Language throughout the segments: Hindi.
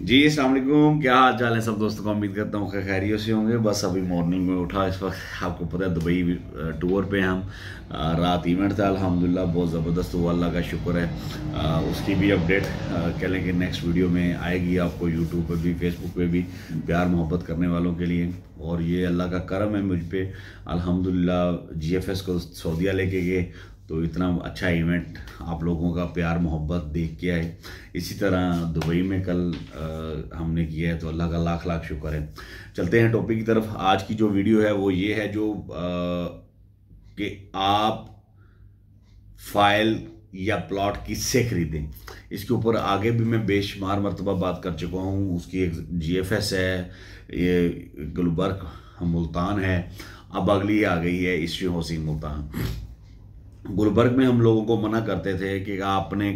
जी वालेकुम क्या हाल चाल है सब दोस्तों को उम्मीद करता हूँ खैरियों से होंगे बस अभी मॉर्निंग में उठा इस वक्त आपको पता है दुबई टूर पे हम रात इवेंट था अल्हम्दुलिल्लाह बहुत ज़बरदस्त हुआ अल्लाह का शुक्र है आ, उसकी भी अपडेट कह लें कि नेक्स्ट वीडियो में आएगी आपको यूट्यूब पर भी फेसबुक पर भी प्यार मोहब्बत करने वालों के लिए और ये अल्लाह का करम है मुझ पर अलहमदिल्ला जी एफ एस को सऊदिया लेके गए तो इतना अच्छा इवेंट आप लोगों का प्यार मोहब्बत देख के आए इसी तरह दुबई में कल आ, हमने किया है तो अल्लाह का लाख लाख शुक्र है चलते हैं टॉपिक की तरफ आज की जो वीडियो है वो ये है जो कि आप फाइल या प्लॉट किससे खरीदें इसके ऊपर आगे भी मैं बेशुमार मरतबा बात कर चुका हूँ उसकी एक जीएफएस है ये गुलबर्ग मुल्तान है अब अगली आ गई है इसी हौसिन मुल्तान गुलबर्ग में हम लोगों को मना करते थे कि आपने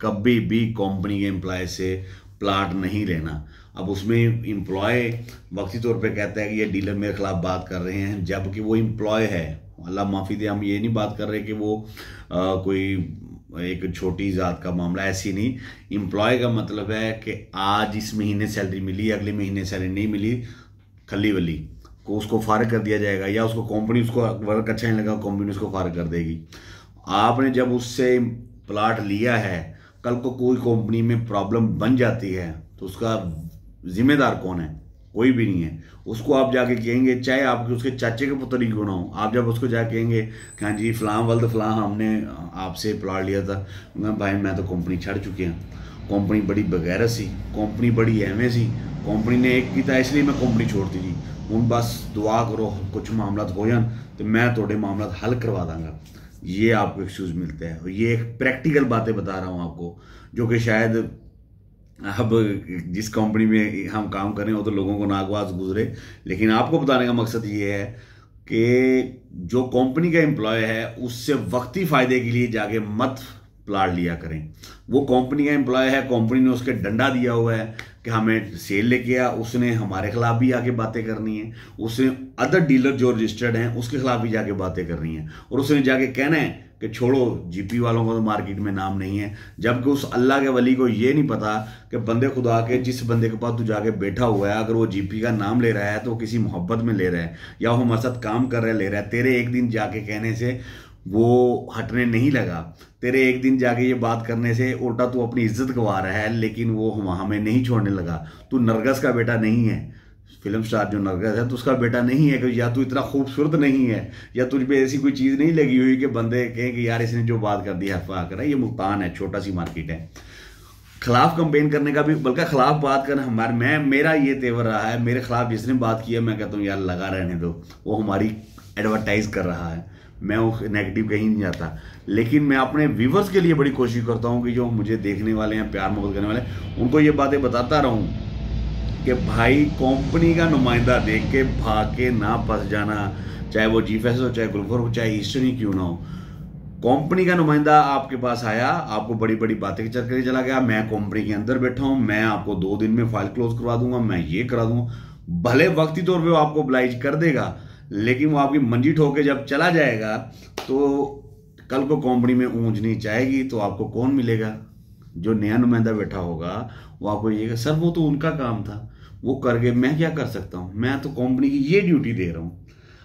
कभी भी कंपनी के एम्प्लॉय से प्लाट नहीं लेना अब उसमें एम्प्लॉय वक्ती तौर पे कहते हैं कि ये डीलर मेरे ख़िलाफ़ बात कर रहे हैं जबकि वो एम्प्लॉय है अल्लाह माफ़ी दे हम ये नहीं बात कर रहे कि वो आ, कोई एक छोटी ज़ात का मामला ऐसी नहीं एम्प्लॉय का मतलब है कि आज इस महीने सैलरी मिली अगले महीने सैलरी नहीं मिली खली वली को उसको फारग कर दिया जाएगा या उसको कंपनी उसको वर्क अच्छा नहीं लगा कंपनी उसको फारग कर देगी आपने जब उससे प्लाट लिया है कल को कोई कंपनी में प्रॉब्लम बन जाती है तो उसका जिम्मेदार कौन है कोई भी नहीं है उसको आप जाके कहेंगे चाहे आपके उसके चाचे के पुत्र ही क्यों ना हो आप जब उसको जाके कहेंगे कि हाँ जी फलां वल्द तो फलां हमने आपसे प्लाट लिया था मैं भाई मैं तो कंपनी छड़ चुके हैं कंपनी बड़ी बगैरत सी कंपनी बड़ी एहमे सी कंपनी ने एक की था इसलिए मैं कंपनी छोड़ती थी हूँ बस दुआ करो कुछ मामला तो हो जाए तो मैं थोड़े मामला तो हल करवा दाँगा ये आपको एक्सक्यूज़ मिलता है ये एक प्रैक्टिकल बातें बता रहा हूँ आपको जो कि शायद अब जिस कंपनी में हम काम कर रहे हो तो लोगों को नागवाज गुजरे लेकिन आपको बताने का मकसद ये है कि जो कंपनी का एम्प्लॉय है उससे वक्ती फ़ायदे के लिए जाके मत प्लाट लिया करें वो कंपनी का एम्प्लॉय है कंपनी ने उसके डंडा दिया हुआ है कि हमें सेल लेके आ उसने हमारे खिलाफ भी आके बातें करनी है उसने अदर डीलर जो रजिस्टर्ड हैं उसके खिलाफ भी जाके बातें करनी है और उसने जाके कहना है कि छोड़ो जीपी वालों का तो मार्केट में नाम नहीं है जबकि उस अल्लाह के वली को ये नहीं पता कि बंदे खुदा के जिस बंदे के पास तू जाके बैठा हुआ है अगर वो जीपी का नाम ले रहा है तो किसी मोहब्बत में ले रहा है या वो हमारे साथ काम कर रहा है ले रहा है तेरे एक दिन जाके कहने से वो हटने नहीं लगा तेरे एक दिन जाके ये बात करने से उल्टा तू अपनी इज्जत गंवा रहा है लेकिन वो हम हमें नहीं छोड़ने लगा तू नरगस का बेटा नहीं है फिल्म स्टार जो नरगस है तो उसका बेटा नहीं है या तू इतना खूबसूरत नहीं है या तुझ पर ऐसी कोई चीज़ नहीं लगी हुई कि बंदे कहें कि यार इसने जो बात कर दी है अफवाह करा ये मुल्तान है छोटा सी मार्केट है खिलाफ कंपेन करने का भी बल्कि खिलाफ बात करना हमारे मैं मेरा ये तेवर रहा है मेरे खिलाफ जिसने बात किया मैं कहता हूँ यार लगा रहने दो वो हमारी एडवर्टाइज कर रहा है मैं वो नेगेटिव कहीं नहीं जाता लेकिन मैं अपने व्यूवर्स के लिए बड़ी कोशिश करता हूँ कि जो मुझे देखने वाले हैं प्यार मोहब्बत करने वाले उनको ये बातें बताता रहूँ कि भाई कंपनी का नुमाइंदा देख के भाग के ना फंस जाना चाहे वो जी हो चाहे ग्रुफर हो चाहे हिस्ट्री क्यों ना हो कंपनी का नुमाइंदा आपके पास आया आपको बड़ी बड़ी बातें करके चला गया मैं कंपनी के अंदर बैठा हूं मैं आपको दो दिन में फाइल क्लोज करवा दूंगा मैं ये करा दूंगा भले वक्ती तौर पर आपको ब्लाइज कर देगा लेकिन वो आपकी मंजी ठोके जब चला जाएगा तो कल को कंपनी में ऊंच नहीं चाहेगी तो आपको कौन मिलेगा जो नया नुमाइंदा बैठा होगा वो आपको ये सर वो तो उनका काम था वो करके मैं क्या कर सकता हूँ मैं तो कंपनी की ये ड्यूटी दे रहा हूँ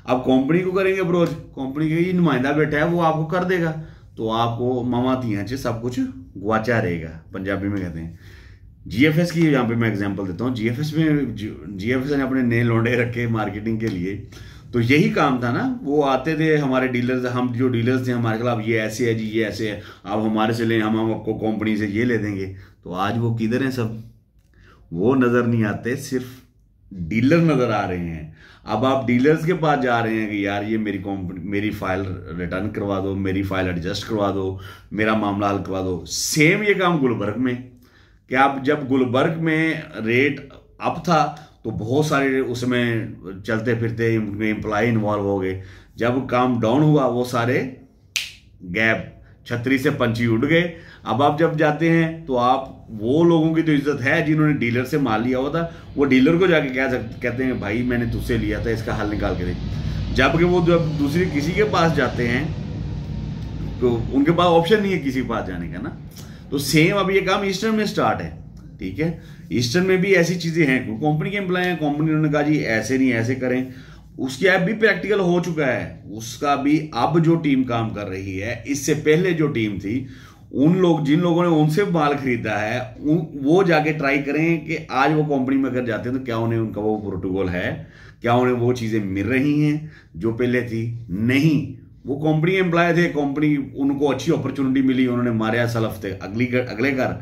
आप कंपनी को करेंगे अप्रोच कंपनी का ये नुमाइंदा बैठा है वो आपको कर देगा तो आपको मामा तियाचे सब कुछ गुआचा रहेगा पंजाबी में कहते हैं जीएफएस की यहाँ पे मैं एग्जांपल देता हूँ जीएफएस में जीएफएस ने अपने नए लौंडे रखे मार्केटिंग के लिए तो यही काम था ना वो आते थे हमारे डीलर्स हम जो डीलर्स थे हमारे खिलाफ ये ऐसे है जी ये ऐसे है आप हमारे से लें हम हम आपको कंपनी से ये ले देंगे तो आज वो किधर हैं सब वो नज़र नहीं आते सिर्फ डीलर नज़र आ रहे हैं अब आप डीलर्स के पास जा रहे हैं कि यार ये मेरी कंपनी मेरी फाइल रिटर्न करवा दो मेरी फाइल एडजस्ट करवा दो मेरा मामला हल करवा दो सेम ये काम गुलबर्ग में कि आप जब गुलबर्ग में रेट अप था तो बहुत सारे उसमें चलते फिरते एम्प्लॉय इन्वॉल्व हो गए जब काम डाउन हुआ वो सारे गैप छतरी से पंछी उड़ गए अब आप जब जाते हैं तो आप वो लोगों की तो इज्जत है जिन्होंने डीलर से माल लिया हुआ था वो डीलर को जाके कह सकते कहते हैं भाई मैंने तुझसे लिया था इसका हल निकाल के दे जबकि वो जब दूसरे किसी के पास जाते हैं तो उनके पास ऑप्शन नहीं है किसी के पास जाने का ना तो सेम अब ये काम ईस्टर्न में स्टार्ट है ठीक है ईस्टर्न में भी ऐसी चीज़ें हैं कंपनी के एम्प्लॉय हैं कंपनी उन्होंने कहा जी ऐसे नहीं ऐसे करें उसकी ऐप भी प्रैक्टिकल हो चुका है उसका भी अब जो टीम काम कर रही है इससे पहले जो टीम थी उन लोग जिन लोगों ने उनसे माल खरीदा है वो जाके ट्राई करें कि आज वो कंपनी में अगर जाते हैं तो क्या उन्हें उनका वो प्रोटोकॉल है क्या उन्हें वो चीज़ें मिल रही हैं जो पहले थी नहीं वो कंपनी एम्प्लॉय थे कंपनी उनको अच्छी अपॉर्चुनिटी मिली उन्होंने मारे साल हफ्ते अगली कर, अगले घर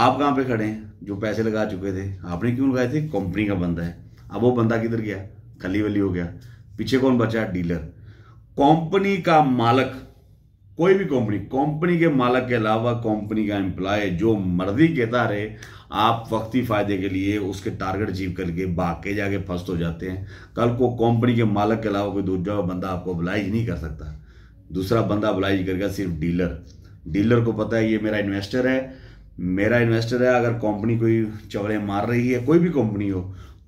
आप कहाँ पे खड़े हैं जो पैसे लगा चुके थे आपने क्यों लगाए थे कंपनी का बंदा है अब वो बंदा किधर गया खली वली हो गया पीछे कौन बचा डीलर कंपनी का मालक कोई भी कंपनी कंपनी के मालक के अलावा कंपनी का एम्प्लॉय जो मर्जी कहता रहे आप वक्ती फायदे के लिए उसके टारगेट अचीव करके भाग के जाके फर्स्ट हो जाते हैं कल को कंपनी के मालक के अलावा कोई दूसरा बंदा आपको अबलाइज नहीं कर सकता दूसरा बंदा अबलाइज करेगा सिर्फ डीलर डीलर को पता है ये मेरा इन्वेस्टर है मेरा इन्वेस्टर है अगर कंपनी कोई चवड़े मार रही है कोई भी कंपनी हो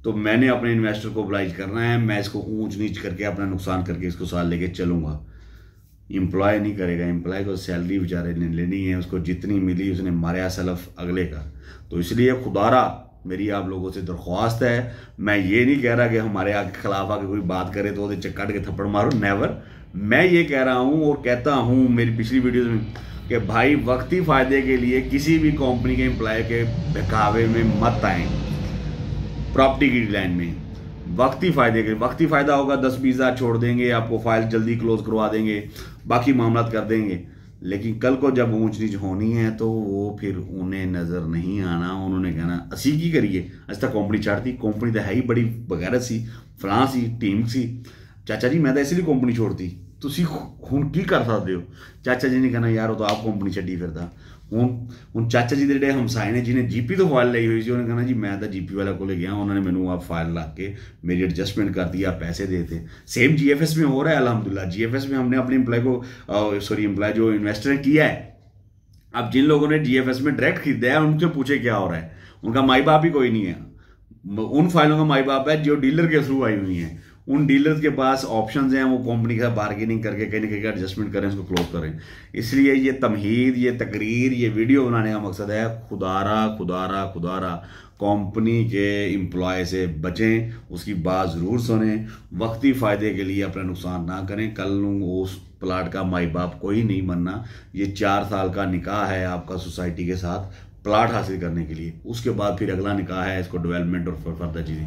तो मैंने अपने इन्वेस्टर को ओब्लाइज करना है मैं इसको ऊंच नीच करके अपना नुकसान करके इसको साथ लेके चलूंगा इंप्लॉय नहीं करेगा इंप्लॉय को सैलरी बेचारे ने लेनी है उसको जितनी मिली उसने मारा सलफ अगले का तो इसलिए खुदारा मेरी आप लोगों से दरख्वास्त है मैं ये नहीं कह रहा कि हमारे आगे खिलाफ आके कोई बात करे तो उसे चक्का के थप्पड़ मारो नेवर मैं ये कह रहा हूँ और कहता हूँ मेरी पिछली वीडियोज़ में कि भाई वक्ती फ़ायदे के लिए किसी भी कंपनी के एम्प्लॉय के बहकावे में मत आए प्रॉपर्टी की लाइन में वक्ती फ़ायदे के वक्ती फ़ायदा होगा दस बीस हज़ार छोड़ देंगे आपको फाइल जल्दी क्लोज करवा देंगे बाकी मामला कर देंगे लेकिन कल को जब ऊंच नीच होनी है तो वो फिर उन्हें नज़र नहीं आना उन्होंने कहना असी की करिए अच्छा तक कंपनी छाड़ती कंपनी तो है ही बड़ी बगैरत सी फलां सी टीम सी चाचा जी मैं तो इसलिए कंपनी छोड़ती ਤੁਸੀਂ ਹੁਣ ਕੀ ਕਰ ਸਕਦੇ ਹੋ ਚਾਚਾ ਜੀ ਨੇ ਕਹਣਾ ਯਾਰ ਉਹ ਤਾਂ ਆਪ ਕੰਪਨੀ ਛੱਡੀ ਫਿਰਦਾ ਹੁਣ ਹੁਣ ਚਾਚਾ ਜੀ ਦੇ ਜਿਹੜੇ ਹਮਸਾਏ ਨੇ ਜਿਹਨੇ ਜੀਪੀ ਤੋਂ ਫਾਈਲ ਲਈ ਹੋਈ ਸੀ ਉਹਨੇ ਕਹਣਾ ਜੀ ਮੈਂ ਤਾਂ ਜੀਪੀ ਵਾਲਾ ਕੋਲੇ ਗਿਆ ਉਹਨਾਂ ਨੇ ਮੈਨੂੰ ਆ ਫਾਈਲ ਲਾ ਕੇ ਮੇਰੀ ਐਡਜਸਟਮੈਂਟ ਕਰ दी आप पैसे देते सेम जी एफ एस में हो रहा है अलहमदुल्ला जी एफ एस में हमने अपने एम्प्लॉय को सॉरी इंप्लाय जो इन्वेस्टर किया है अब जिन लोगों ने जी एफ एस में डायरेक्ट खरीदा है उनसे पूछे क्या हो रहा है उनका माई बाप ही कोई नहीं है उन फाइलों का माई बाप है जो डीलर के थ्रू आई हुई हैं उन डीलर्स के पास ऑप्शन हैं वो कंपनी का बार्गेनिंग करके कहीं ना कहीं एडजस्टमेंट करें उसको क्लोज करें इसलिए ये तमहीद ये तकरीर ये वीडियो बनाने का मकसद है खुदारा खुदारा खुदारा कंपनी के एम्प्लॉय से बचें उसकी बात ज़रूर सुने वक्ती फ़ायदे के लिए अपना नुकसान ना करें कल उस प्लाट का माई बाप कोई नहीं मनना ये चार साल का निकाह है आपका सोसाइटी के साथ प्लाट हासिल करने के लिए उसके बाद फिर अगला निकाह है इसको डेवलपमेंट और फर्दर चीज़ें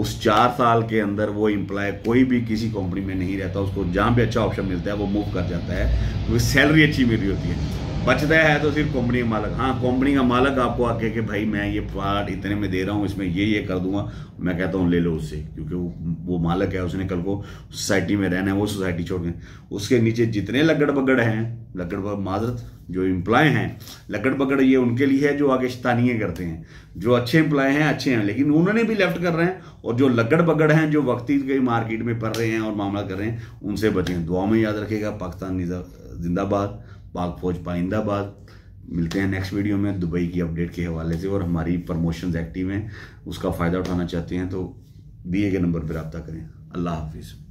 उस चार साल के अंदर वो इम्प्लॉय कोई भी किसी कंपनी में नहीं रहता उसको जहाँ भी अच्छा ऑप्शन मिलता है वो मूव कर जाता है क्योंकि तो सैलरी अच्छी मिल रही होती है बचता है तो सिर्फ कंपनी का मालक हाँ कंपनी का मालक आपको आके कि भाई मैं ये पार्ट इतने में दे रहा हूँ इसमें ये ये कर दूंगा मैं कहता हूँ ले लो उससे क्योंकि वो वो मालक है उसने कल को सोसाइटी में रहना है वो सोसाइटी छोड़ गए उसके नीचे जितने लकड़ बगड़ हैं लकड़ बगड़ माजरत जो एम्प्लॉय हैं लकड़ बगड़ ये उनके लिए है जो आगे स्थानीय करते हैं जो अच्छे एम्प्लॉय हैं अच्छे हैं लेकिन उन्होंने भी लेफ्ट कर रहे हैं और जो लकड़ बगड़ हैं जो वक्ती के मार्केट में पड़ रहे हैं और मामला कर रहे हैं उनसे बचें दुआ में याद रखेगा पाकिस्तान जिंदाबाद पाक फौज पाइंदाबाद मिलते हैं नेक्स्ट वीडियो में दुबई की अपडेट के हवाले से और हमारी प्रमोशंस एक्टिव हैं उसका फ़ायदा उठाना चाहते हैं तो दिए गए नंबर पर रबता करें अल्लाह हाफिज़